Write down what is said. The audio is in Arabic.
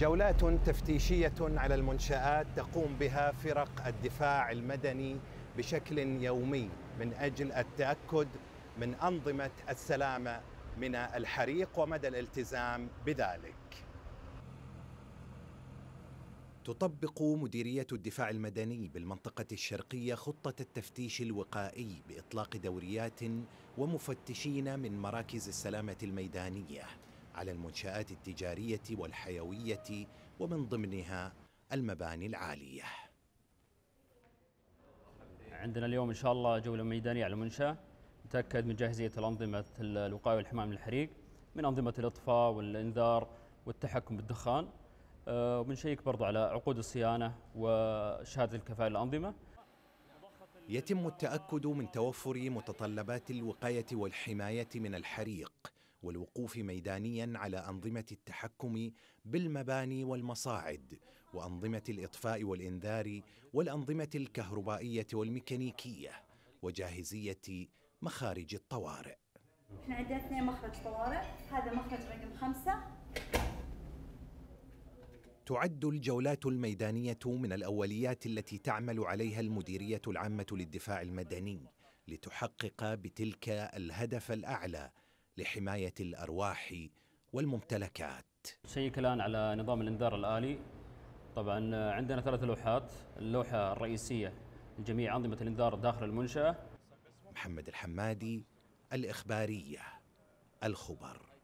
جولات تفتيشية على المنشآت تقوم بها فرق الدفاع المدني بشكل يومي من أجل التأكد من أنظمة السلامة من الحريق ومدى الالتزام بذلك. تطبق مديرية الدفاع المدني بالمنطقة الشرقية خطة التفتيش الوقائي بإطلاق دوريات ومفتشين من مراكز السلامة الميدانية على المنشآت التجارية والحيوية ومن ضمنها المباني العالية عندنا اليوم إن شاء الله جولة ميدانية على المنشأة نتأكد من جاهزية الأنظمة الوقاية والحماية من الحريق من أنظمة الإطفاء والإنذار والتحكم بالدخان آه، وبنشيك برضو على عقود الصيانة وشهادة الكفاءة للأنظمة يتم التأكد من توفر متطلبات الوقاية والحماية من الحريق والوقوف ميدانيا على انظمه التحكم بالمباني والمصاعد وانظمه الاطفاء والانذار والانظمه الكهربائيه والميكانيكيه وجاهزيه مخارج الطوارئ احنا عندنا اثنين مخرج طوارئ هذا مخرج رقم خمسة تعد الجولات الميدانية من الأوليات التي تعمل عليها المديرية العامة للدفاع المدني لتحقق بتلك الهدف الأعلى لحمايه الارواح والممتلكات. شيك الان على نظام الانذار الالي. طبعا عندنا ثلاث لوحات، اللوحه الرئيسيه لجميع انظمه الانذار داخل المنشاه. محمد الحمادي الاخباريه الخبر.